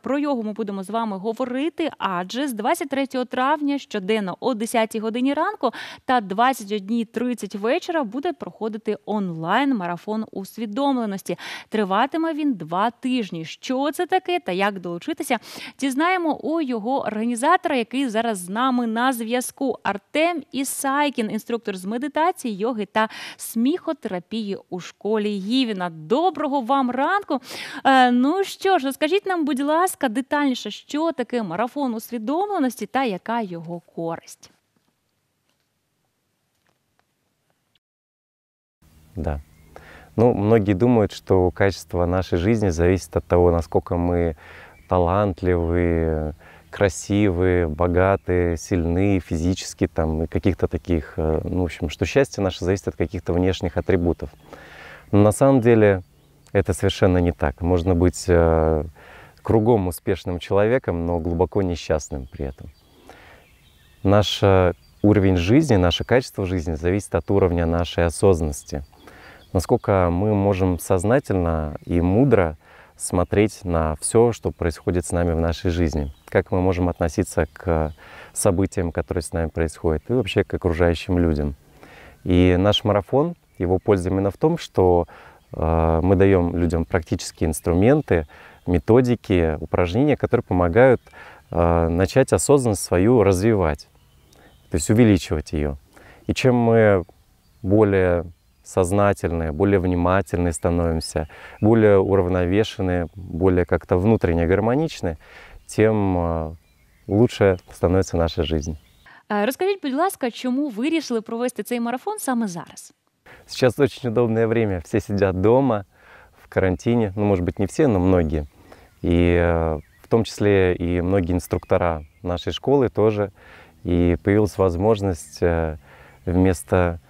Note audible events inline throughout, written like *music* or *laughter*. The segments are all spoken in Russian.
Про його ми будемо з вами говорити, адже з 23 травня щоденно о 10 годині ранку та 21.30 вечора буде проходити онлайн-марафон усвідомленості. Триватиме він два тижні. Що це таке та як долучитися? Дізнаємо у його організатора, який зараз з нами на зв'язку. Артем Ісайкін, інструктор з медитації, йоги та сміхотерапії у школі Гівіна. Доброго вам ранку! Е, ну що ж, розкажіть нам, будь ласка. ласка, детальніше, що таке марафон усвідомленості та яка його користь? Да. Ну, многие думают, что качество нашей жизни зависит от того, насколько мы талантливы, красивы, богаты, сильны физически там и каких-то таких, э, ну, в общем, что счастье наше зависит от каких-то внешних атрибутов. Но на самом деле это совершенно не так. Можно быть э, кругом успешным человеком, но глубоко несчастным при этом. Наш э, уровень жизни, наше качество жизни зависит от уровня нашей осознанности. Насколько мы можем сознательно и мудро смотреть на все, что происходит с нами в нашей жизни, как мы можем относиться к событиям, которые с нами происходят, и вообще к окружающим людям. И наш марафон, его польза именно в том, что э, мы даем людям практические инструменты, методики, упражнения, которые помогают э, начать осознанность свою развивать, то есть увеличивать ее. И чем мы более сознательные, более внимательные становимся, более уравновешенные, более как-то внутренне гармоничны, тем э, лучше становится наша жизнь. А расскажите, будь ласка, чому вы решили провести цей марафон саме зараз? Сейчас очень удобное время. Все сидят дома, карантине, ну, может быть, не все, но многие. И э, в том числе и многие инструктора нашей школы тоже. И появилась возможность э, вместо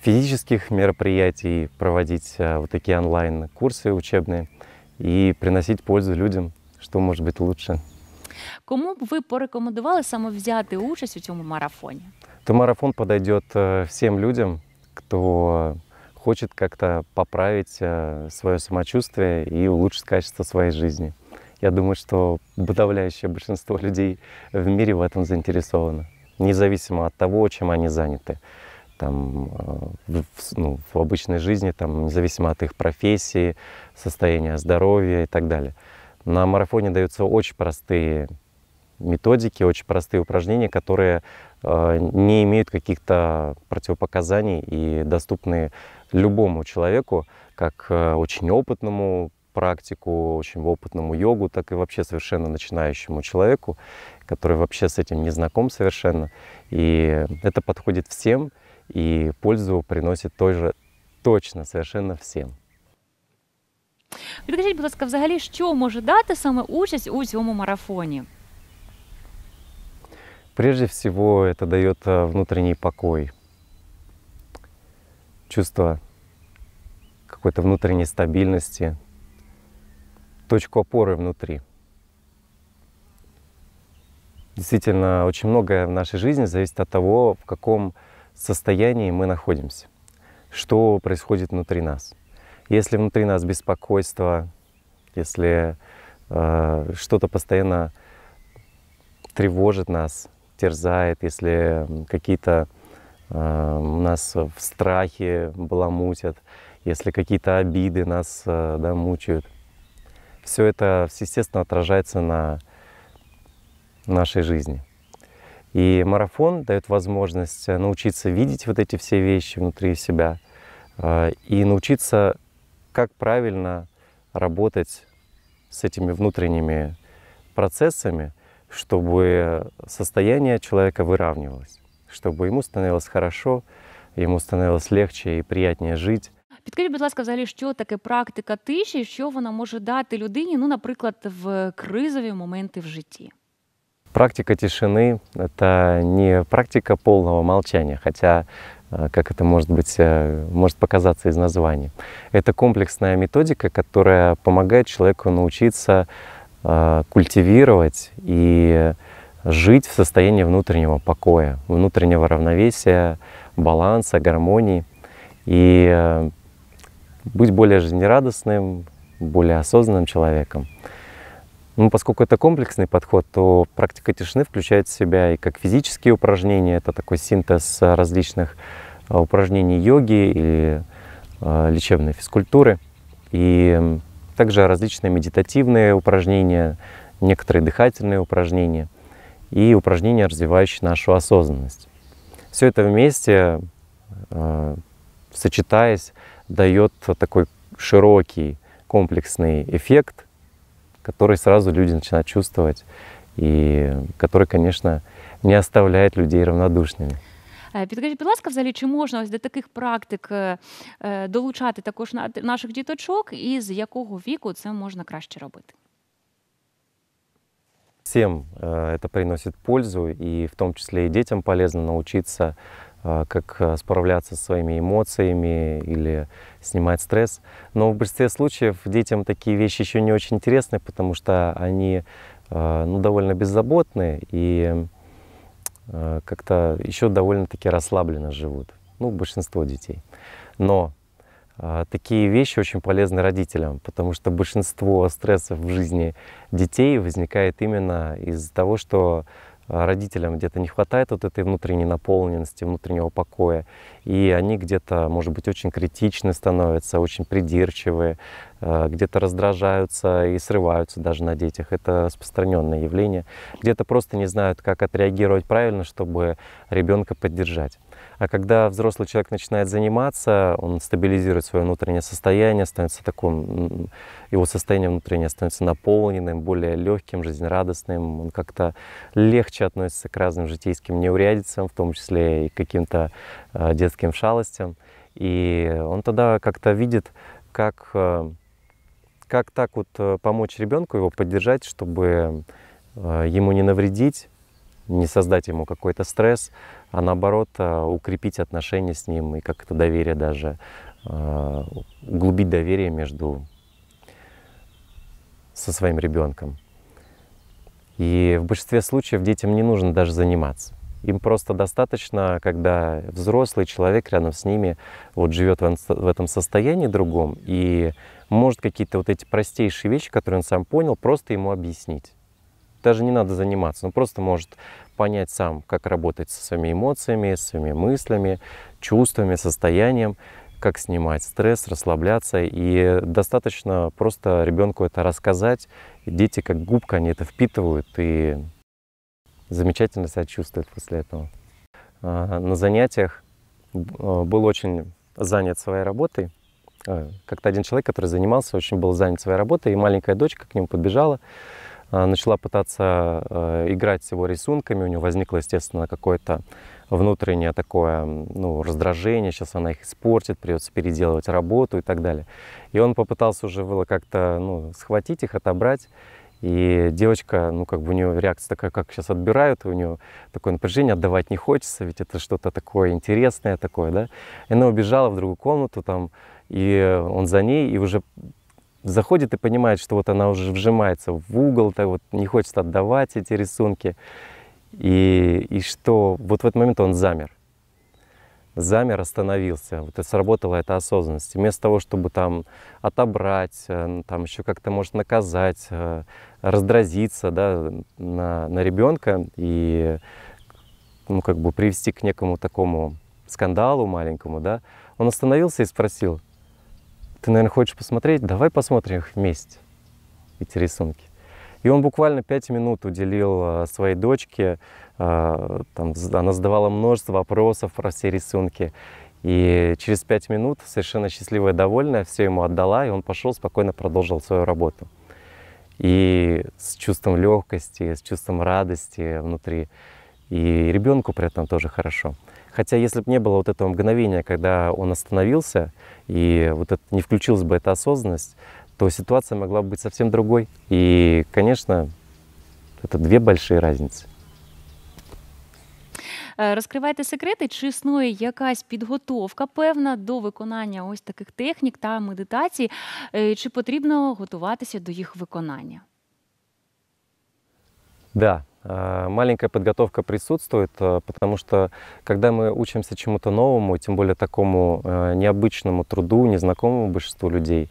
физических мероприятий проводить э, вот такие онлайн-курсы учебные и приносить пользу людям, что может быть лучше. Кому б ви порекомендували саме взяти участь у цьому марафоні? То марафон подойдет всем людям, кто хочет как-то поправить э, свое самочувствие и улучшить качество своей жизни. Я думаю, что подавляющее большинство *laughs* людей в мире в этом заинтересовано, независимо от того, чем они заняты. Там, э, в, ну, в обычной жизни, там, независимо от их профессии, состояния здоровья и так далее. На марафоне даются очень простые методики, очень простые упражнения, которые э, не имеют каких-то противопоказаний и доступны любому человеку, как э, очень опытному практику, очень опытному йогу, так и вообще совершенно начинающему человеку, который вообще с этим не знаком совершенно. И это подходит всем, и пользу приносит тоже точно совершенно всем. Підкажіть, будь ласка, взагалі, що може дати саме участь у цьому марафоні? Прежде всего, это дает э, внутренний покой чувство какой-то внутренней стабильности, точку опоры внутри. Действительно, очень многое в нашей жизни зависит от того, в каком состоянии мы находимся, что происходит внутри нас. Если внутри нас беспокойство, если э, что-то постоянно тревожит нас, терзает, если какие-то у эм, нас в страхе баламутят, если какие-то обиды нас э, да, мучают. Все это, естественно, отражается на нашей жизни. И марафон дает возможность э, научиться видеть вот эти все вещи внутри себя э, и научиться, как правильно работать с этими внутренними процессами, чтобы состояние человека выравнивалось чтобы ему становилось хорошо, ему становилось легче и приятнее жить. Підкажіть, будь ласка, взагалі, що таке практика тиші, що вона може дати людині, ну, наприклад, в кризові моменти в житті? Практика тишины — это не практика полного молчания, хотя, э, как это может быть, э, может показаться из названия. Это комплексная методика, которая помогает человеку научиться э, культивировать и жить в состоянии внутреннего покоя, внутреннего равновесия, баланса, гармонии и э, быть более жизнерадостным, более осознанным человеком. Ну, поскольку это комплексный подход, то практика тишины включает в себя и как физические упражнения, это такой синтез различных э, упражнений йоги или э, лечебной физкультуры, и также различные медитативные упражнения, некоторые дыхательные упражнения — и упражнения, развивающие нашу осознанность. Все это вместе, э, сочетаясь, дает такой широкий комплексный эффект, который сразу люди начинают чувствовать и который, конечно, не оставляет людей равнодушными. Э, Підкажіть, будь ласка, взагалі, чи можна ось до таких практик э, долучати також наших діточок, і з якого віку це можна краще робити? Всем э, это приносит пользу, и в том числе и детям полезно научиться, э, как э, справляться со своими эмоциями или снимать стресс. Но в большинстве случаев детям такие вещи еще не очень интересны, потому что они ну, довольно беззаботны и как-то еще довольно-таки расслабленно живут. Ну, большинство детей. Но а, такие вещи очень полезны родителям, потому что большинство стрессов в жизни детей возникает именно из-за того, что а, родителям где-то не хватает вот этой внутренней наполненности, внутреннего покоя. И они где-то, может быть, очень критичны становятся, очень придирчивые, Э, где-то раздражаются и срываются даже на детях. Это распространенное явление. Где-то просто не знают, как отреагировать правильно, чтобы ребенка поддержать. А когда взрослый человек начинает заниматься, он стабилизирует свое внутреннее состояние, становится таким, его состояние внутреннее становится наполненным, более легким, жизнерадостным, он как-то легче относится к разным житейским неурядицам, в том числе и к каким-то э, детским шалостям. И он тогда как-то видит, как э, как так вот э, помочь ребенку, его поддержать, чтобы э, ему не навредить, не создать ему какой-то стресс, а наоборот э, укрепить отношения с ним и как это доверие даже, углубить доверие между со своим ребенком. И в большинстве случаев детям не нужно даже заниматься. Им просто достаточно, когда взрослый человек рядом с ними вот живет эм, в этом состоянии другом и может какие-то вот эти простейшие вещи, которые он сам понял, просто ему объяснить. Даже не надо заниматься, он просто может понять сам, как работать со своими эмоциями, со своими мыслями, чувствами, состоянием, как снимать стресс, расслабляться. И достаточно просто ребенку это рассказать. Дети как губка, они это впитывают и замечательно себя чувствует после этого. А, на занятиях э, был очень занят своей работой. Э, как-то один человек, который занимался, очень был занят своей работой, и маленькая дочка к нему подбежала, э, начала пытаться играть с его рисунками. У него возникло, естественно, какое-то внутреннее такое ну, раздражение, сейчас она их испортит, придется переделывать работу и так далее. И он попытался уже было как-то ну, схватить их, отобрать. И девочка, ну, как бы у нее реакция такая, как сейчас отбирают, у нее такое напряжение, отдавать не хочется, ведь это что-то такое интересное такое, да. И она убежала в другую комнату там, и он за ней, и уже заходит и понимает, что вот она уже вжимается в угол, так вот не хочет отдавать эти рисунки. И, и что вот в этот момент он замер замер, остановился. Вот и сработала эта осознанность. Вместо того, чтобы там отобрать, э, там еще как-то, может, наказать, э, раздразиться да, на, на ребенка и ну, как бы привести к некому такому скандалу маленькому, да, он остановился и спросил, ты, наверное, хочешь посмотреть? Давай посмотрим их вместе, эти рисунки. И он буквально пять минут уделил э, своей дочке. Э, там, она задавала множество вопросов про все рисунки. И через пять минут, совершенно счастливая, довольная, все ему отдала, и он пошел, спокойно продолжил свою работу. И с чувством легкости, с чувством радости внутри. И ребенку при этом тоже хорошо. Хотя если бы не было вот этого мгновения, когда он остановился, и вот это, не включилась бы эта осознанность, то ситуация могла бы быть совсем другой. И, конечно, это две большие разницы. Э, Розкривайте секрети, чи існує якась підготовка певна до виконання ось таких технік та медитацій, чи потрібно готуватися до їх виконання? Да, а, маленькая подготовка присутствует, э, потому что когда мы учимся чему-то новому, тем более такому э, необычному труду, незнакомому большинству людей,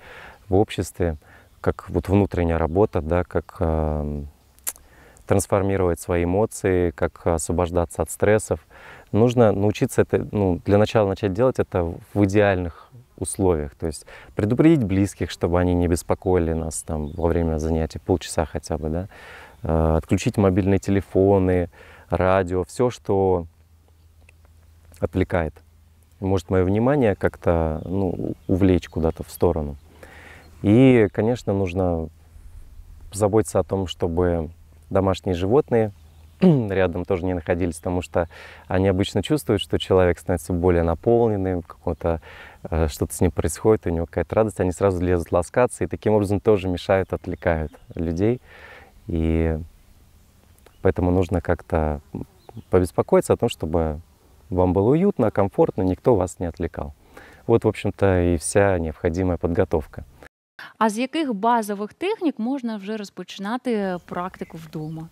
в обществе, как вот внутренняя работа, да, как э, трансформировать свои эмоции, как освобождаться от стрессов. Нужно научиться это, ну, для начала начать делать это в идеальных условиях, то есть предупредить близких, чтобы они не беспокоили нас там во время занятий, полчаса хотя бы, да, э, отключить мобильные телефоны, радио, все, что отвлекает. Может, мое внимание как-то ну, увлечь куда-то в сторону. И, конечно, нужно заботиться о том, чтобы домашние животные *clears throat* рядом тоже не находились, потому что они обычно чувствуют, что человек становится более наполненным, какого-то э, что-то с ним происходит, у него какая-то радость, они сразу лезут ласкаться и таким образом тоже мешают, отвлекают людей. И поэтому нужно как-то побеспокоиться о том, чтобы вам было уютно, комфортно, никто вас не отвлекал. Вот, в общем-то, и вся необходимая подготовка. А з яких базових технік можно уже розпочинати практику вдома?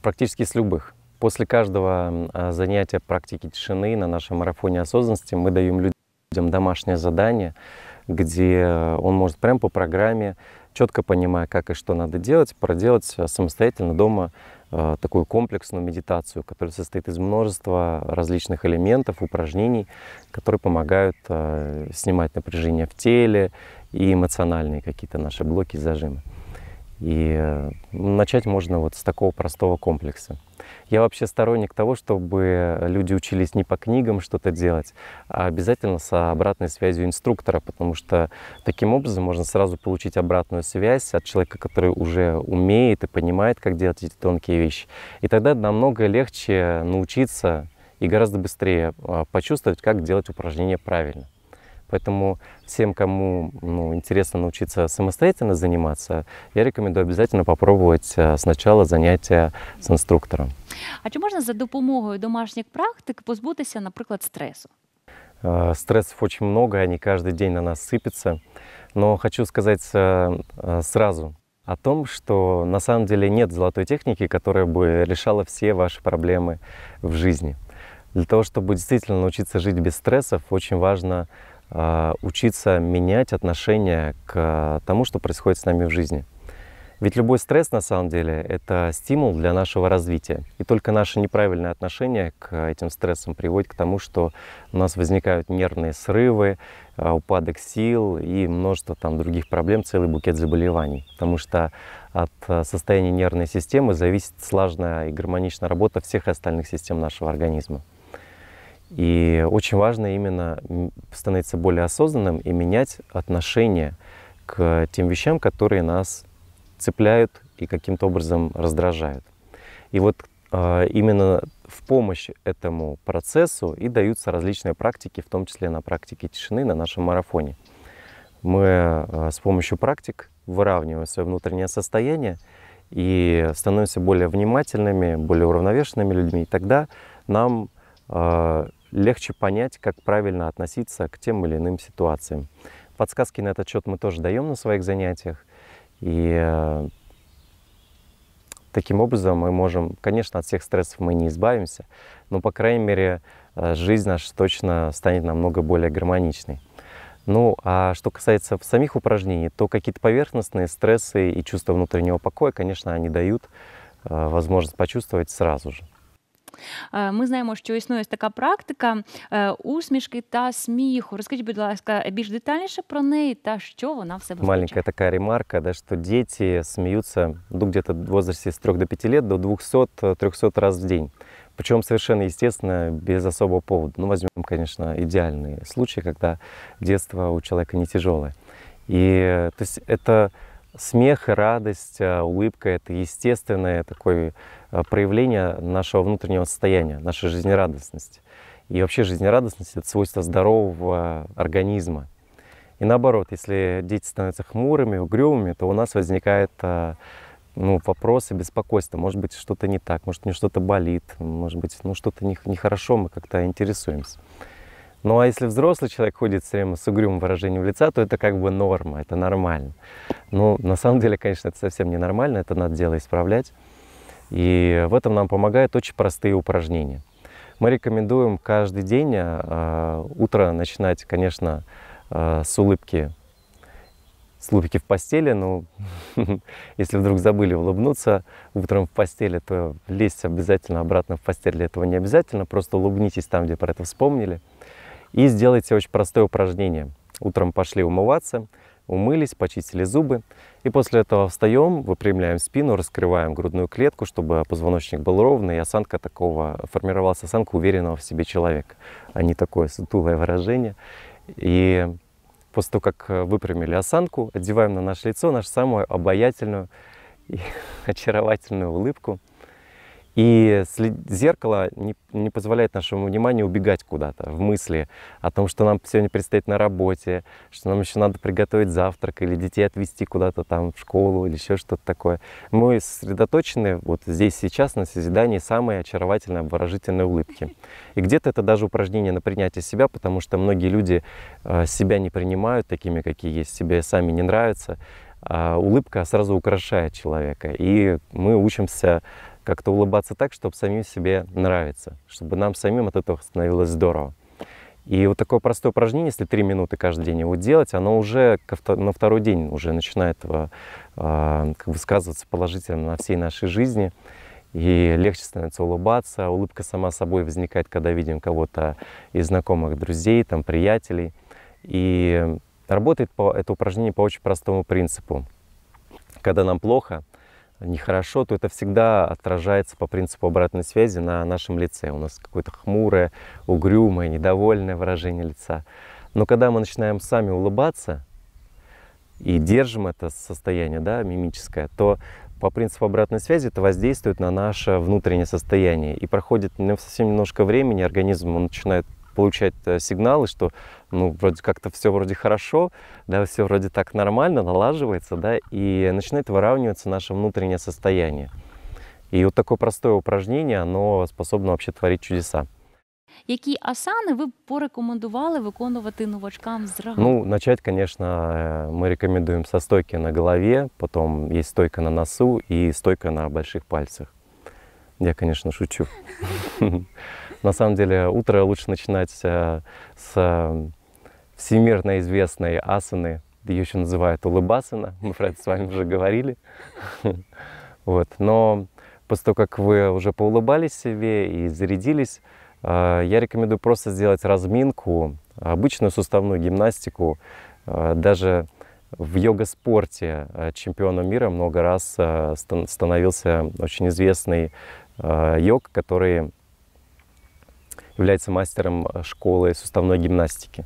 Практически с любых. После каждого занятия практики тишины на нашем марафоне осознанности мы даем людям домашнее задание, где он может прямо по программе, четко понимая, как и что надо делать, проделать самостоятельно дома такую комплексную медитацию, которая состоит из множества различных элементов, упражнений, которые помогают э, снимать напряжение в теле, и эмоциональные какие-то наши блоки, зажимы. И э, начать можно вот с такого простого комплекса. Я вообще сторонник того, чтобы люди учились не по книгам что-то делать, а обязательно с обратной связью инструктора, потому что таким образом можно сразу получить обратную связь от человека, который уже умеет и понимает, как делать эти тонкие вещи. И тогда намного легче научиться и гораздо быстрее а, почувствовать, как делать упражнение правильно. Поэтому всем, кому ну, интересно научиться самостоятельно заниматься, я рекомендую обязательно попробовать э, сначала занятия с инструктором. А чи можна за допомогою домашних практик позбутися, например, стресу? Э, стрессов очень много, они каждый день на нас сыпятся. Но хочу сказать э, сразу о том, что на самом деле нет золотой техники, которая бы решала все ваши проблемы в жизни. Для того, чтобы действительно научиться жить без стрессов, очень важно а, учиться менять отношение к тому, что происходит с нами в жизни. Ведь любой стресс, на самом деле, это стимул для нашего развития. И только наше неправильное отношение к этим стрессам приводит к тому, что у нас возникают нервные срывы, а, упадок сил и множество там других проблем, целый букет заболеваний. Потому что от а, состояния нервной системы зависит слаженная и гармоничная работа всех остальных систем нашего организма. И очень важно именно становиться более осознанным и менять отношение к тем вещам, которые нас цепляют и каким-то образом раздражают. И вот а, именно в помощь этому процессу и даются различные практики, в том числе на практике тишины на нашем марафоне. Мы а, с помощью практик выравниваем свое внутреннее состояние и становимся более внимательными, более уравновешенными людьми. И тогда нам а, легче понять, как правильно относиться к тем или иным ситуациям. Подсказки на этот счет мы тоже даем на своих занятиях. И э, таким образом мы можем, конечно, от всех стрессов мы не избавимся, но, по крайней мере, э, жизнь наша точно станет намного более гармоничной. Ну, а что касается самих упражнений, то какие-то поверхностные стрессы и чувство внутреннего покоя, конечно, они дают э, возможность почувствовать сразу же. Э, Ми знаємо, що існує така практика э, усмішки та сміху. Розкажіть, будь ласка, більш детальніше про неї та що вона в себе Маленькая такая ремарка, да, что дети смеются ну, где-то в возрасте с 3 до 5 лет до 200-300 э, раз в день. Причем совершенно естественно, без особого повода. Ну, возьмем, конечно, идеальные случай, когда детство у человека не тяжелое. И то есть это Смех, и радость, э, улыбка – это естественное такое э, проявление нашего внутреннего состояния, нашей жизнерадостности. И вообще жизнерадостность – это свойство здорового организма. И наоборот, если дети становятся хмурыми, угрюмыми, то у нас возникает э, ну, вопросы, беспокойство. Может быть, что-то не так, может, у него что-то болит, может быть, ну, что-то нехорошо, не мы как-то интересуемся. Ну а если взрослый человек ходит все время с угрюмым выражением лица, то это как бы норма, это нормально. Ну, на самом деле, конечно, это совсем не нормально, это надо дело исправлять. И в этом нам помогают очень простые упражнения. Мы рекомендуем каждый день э, утро начинать, конечно, э, с улыбки, с улыбки в постели, но ну, *laughs* если вдруг забыли улыбнуться утром в постели, то лезть обязательно обратно в постель для этого не обязательно, просто улыбнитесь там, где про это вспомнили – и сделайте очень простое упражнение. Утром пошли умываться, умылись, почистили зубы. И после этого встаем, выпрямляем спину, раскрываем грудную клетку, чтобы позвоночник был ровный, и осанка такого, формировалась осанка уверенного в себе человека, а не такое сутулое выражение. И после того, как выпрямили осанку, одеваем на наше лицо нашу самую обаятельную и *laughs* очаровательную улыбку. И зеркало не, не позволяет нашему вниманию убегать куда-то в мысли о том, что нам сегодня предстоит на работе, что нам еще надо приготовить завтрак или детей отвезти куда-то там в школу или еще что-то такое. Мы сосредоточены вот здесь сейчас на созидании самой очаровательной, обворожительной улыбки. И где-то это даже упражнение на принятие себя, потому что многие люди э, себя не принимают такими, какие есть, себе сами не нравятся. А улыбка сразу украшает человека, и мы учимся как-то улыбаться так, чтобы самим себе нравиться, чтобы нам самим от этого становилось здорово. И вот такое простое упражнение, если 3 минуты каждый день его делать, оно уже на второй день уже начинает высказываться а, положительно на всей нашей жизни. И легче становится улыбаться, улыбка сама собой возникает, когда видим кого-то из знакомых друзей, там, приятелей. И работает по, это упражнение по очень простому принципу. Когда нам плохо, нехорошо, то это всегда отражается по принципу обратной связи на нашем лице. У нас какое-то хмурое, угрюмое, недовольное выражение лица. Но когда мы начинаем сами улыбаться и держим это состояние да, мимическое, то по принципу обратной связи это воздействует на наше внутреннее состояние. И проходит совсем немножко времени, организм он начинает получать э, сигналы, что ну, вроде как-то все вроде хорошо, да, все вроде так нормально, налаживается, да, и начинает выравниваться наше внутреннее состояние. И вот такое простое упражнение, оно способно вообще творить чудеса. Какие асаны вы порекомендовали выполнять виконувати новачкам ну, зразу? Ну, начать, конечно, э, мы рекомендуем со стойки на голове, потом есть стойка на носу и стойка на больших пальцах. Я, конечно, шучу. *laughs* На самом деле утро лучше начинать э, с э, всемирно известной асаны. Ее еще называют улыбасана. *laughs* Мы про это с вами уже говорили. *laughs* Вот. Но после того, как вы уже поулыбались себе и зарядились, э, я рекомендую просто сделать разминку, обычную суставную гимнастику. Даже в йога-спорте чемпионом мира много раз становился очень известный йог, который является мастером э, школы суставной гимнастики.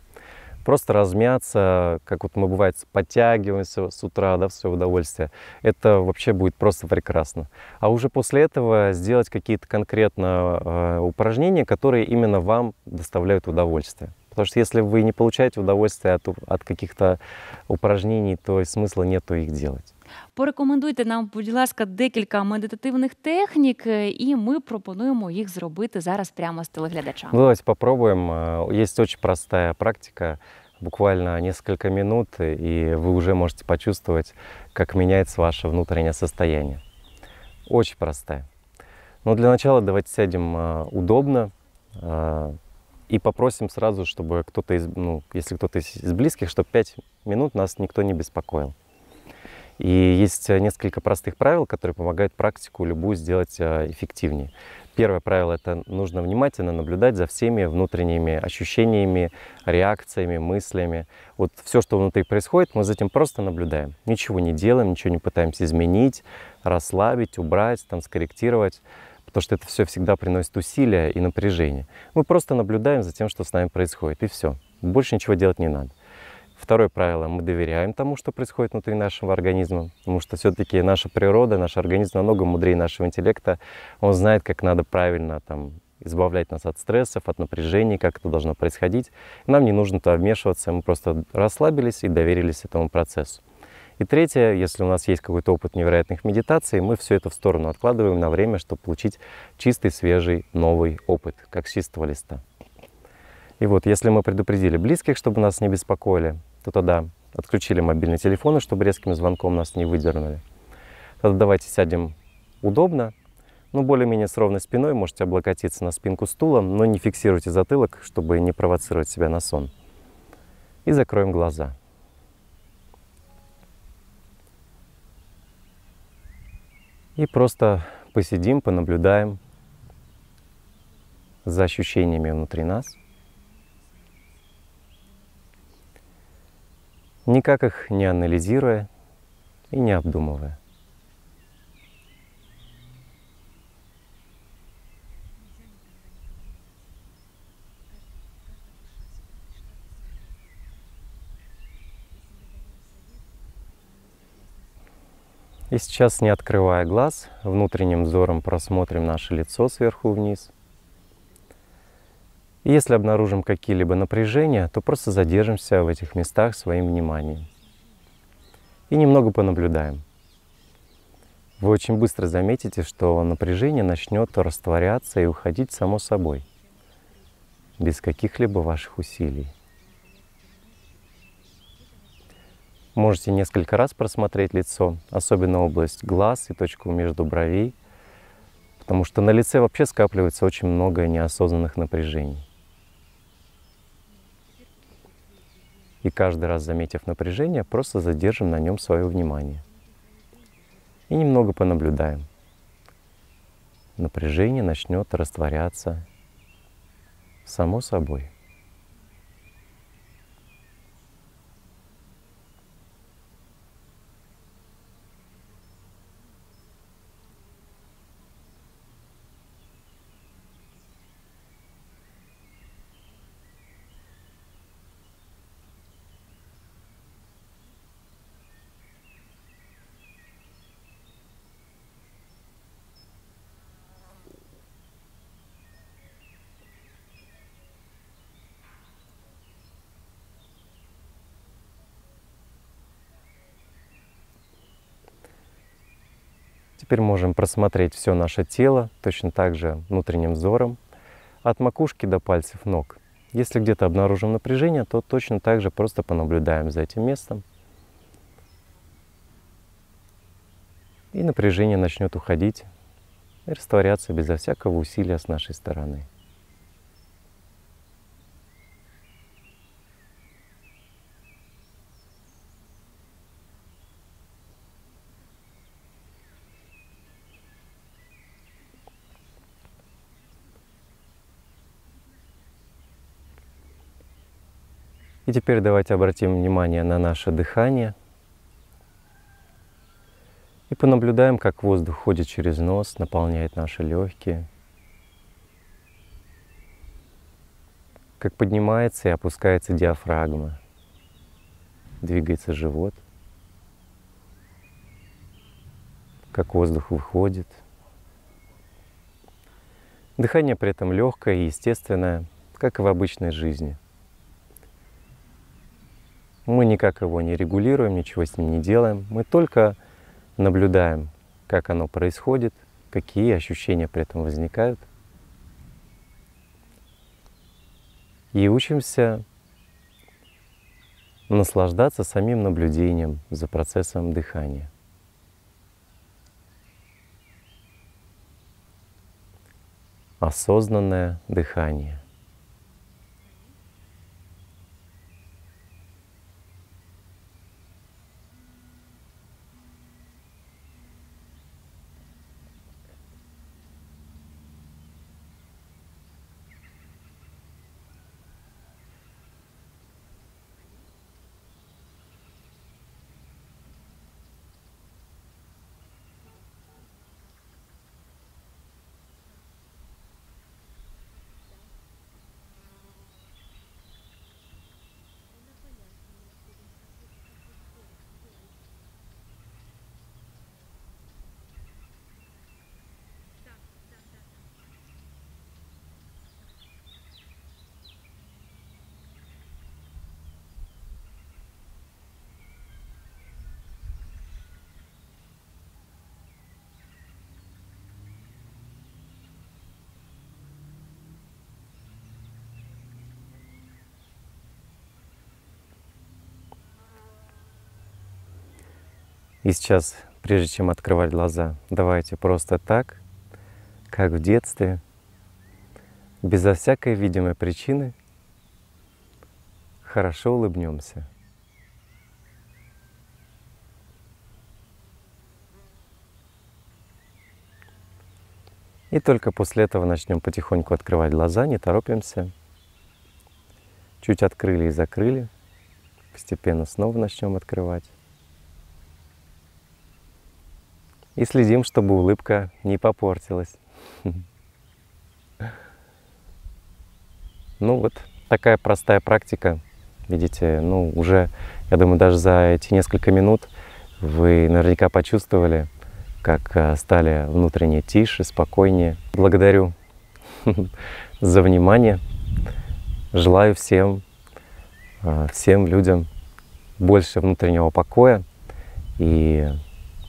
Просто размяться, как вот мы бывает подтягиваемся с утра, да, в свое удовольствие, это вообще будет просто прекрасно. А уже после этого сделать какие-то конкретно э, упражнения, которые именно вам доставляют удовольствие. Потому что если вы не получаете удовольствие от, от каких-то упражнений, то смысла нету их делать. Порекомендуйте нам, будь ласка, декілька медитативних технік, і ми пропонуємо їх зробити зараз прямо з телеглядачами. Ну, давайте попробуємо. Є дуже проста практика. буквально несколько минут, и вы уже можете почувствовать, как меняется ваше внутреннее состояние. Очень простая. Но для начала давайте сядем э, удобно э, и попросим сразу, чтобы кто-то из, ну, если кто-то из близких, чтобы 5 минут нас никто не беспокоил. И есть э, несколько простых правил, которые помогают практику любую сделать э, эффективнее. Первое правило – это нужно внимательно наблюдать за всеми внутренними ощущениями, реакциями, мыслями. Вот все, что внутри происходит, мы за этим просто наблюдаем. Ничего не делаем, ничего не пытаемся изменить, расслабить, убрать, там, скорректировать, потому что это все всегда приносит усилия и напряжение. Мы просто наблюдаем за тем, что с нами происходит, и все. Больше ничего делать не надо. Второе правило, мы доверяем тому, что происходит внутри нашего организма, потому что все-таки наша природа, наш организм намного мудрее нашего интеллекта. Он знает, как надо правильно там, избавлять нас от стрессов, от напряжений, как это должно происходить. Нам не нужно туда вмешиваться, мы просто расслабились и доверились этому процессу. И третье, если у нас есть какой-то опыт невероятных медитаций, мы все это в сторону откладываем на время, чтобы получить чистый, свежий, новый опыт, как с чистого листа. И вот если мы предупредили близких, чтобы нас не беспокоили, то тогда отключили мобильные телефоны, чтобы резким звонком нас не выдернули. Тогда давайте сядем удобно, ну, более-менее с ровной спиной, можете облокотиться на спинку стула, но не фиксируйте затылок, чтобы не провоцировать себя на сон. И закроем глаза. И просто посидим, понаблюдаем за ощущениями внутри нас – никак их не анализируя и не обдумывая. И сейчас, не открывая глаз, внутренним взором просмотрим наше лицо сверху вниз. И если обнаружим какие-либо напряжения, то просто задержимся в этих местах своим вниманием. И немного понаблюдаем. Вы очень быстро заметите, что напряжение начнет растворяться и уходить само собой, без каких-либо ваших усилий. Можете несколько раз просмотреть лицо, особенно область глаз и точку между бровей, потому что на лице вообще скапливается очень много неосознанных напряжений. и каждый раз, заметив напряжение, просто задержим на нем свое внимание. И немного понаблюдаем. Напряжение начнет растворяться само собой. теперь можем просмотреть все наше тело, точно так же внутренним взором, от макушки до пальцев ног. Если где-то обнаружим напряжение, то точно так же просто понаблюдаем за этим местом. И напряжение начнет уходить и растворяться безо всякого усилия с нашей стороны. И теперь давайте обратим внимание на наше дыхание. И понаблюдаем, как воздух ходит через нос, наполняет наши легкие. Как поднимается и опускается диафрагма. Двигается живот. Как воздух выходит. Дыхание при этом легкое и естественное, как и в обычной жизни – мы никак его не регулируем, ничего с ним не делаем. Мы только наблюдаем, как оно происходит, какие ощущения при этом возникают. И учимся наслаждаться самим наблюдением за процессом дыхания. Осознанное дыхание. И сейчас, прежде чем открывать глаза, давайте просто так, как в детстве, безо всякой видимой причины, хорошо улыбнемся. И только после этого начнем потихоньку открывать глаза, не торопимся. Чуть открыли и закрыли. Постепенно снова начнем открывать. И следим, чтобы улыбка не попортилась. Ну вот такая простая практика. Видите, ну уже, я думаю, даже за эти несколько минут вы наверняка почувствовали, как э, стали внутренне тише, спокойнее. Благодарю *laughs* за внимание. Желаю всем, э, всем людям больше внутреннего покоя и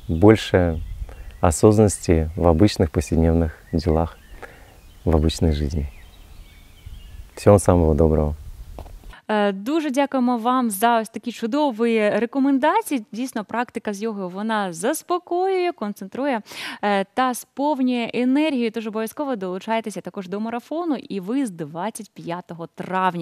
больше осознанности в обычных повседневных делах, в обычной жизни. Всього самого доброго. Е, дуже дякуємо вам за ось такі чудові рекомендації. Дійсно, практика з йогою вона заспокоює, концентрує е, та сповнює енергію. Тож обов'язково долучайтеся також до марафону. І ви з 25 травня.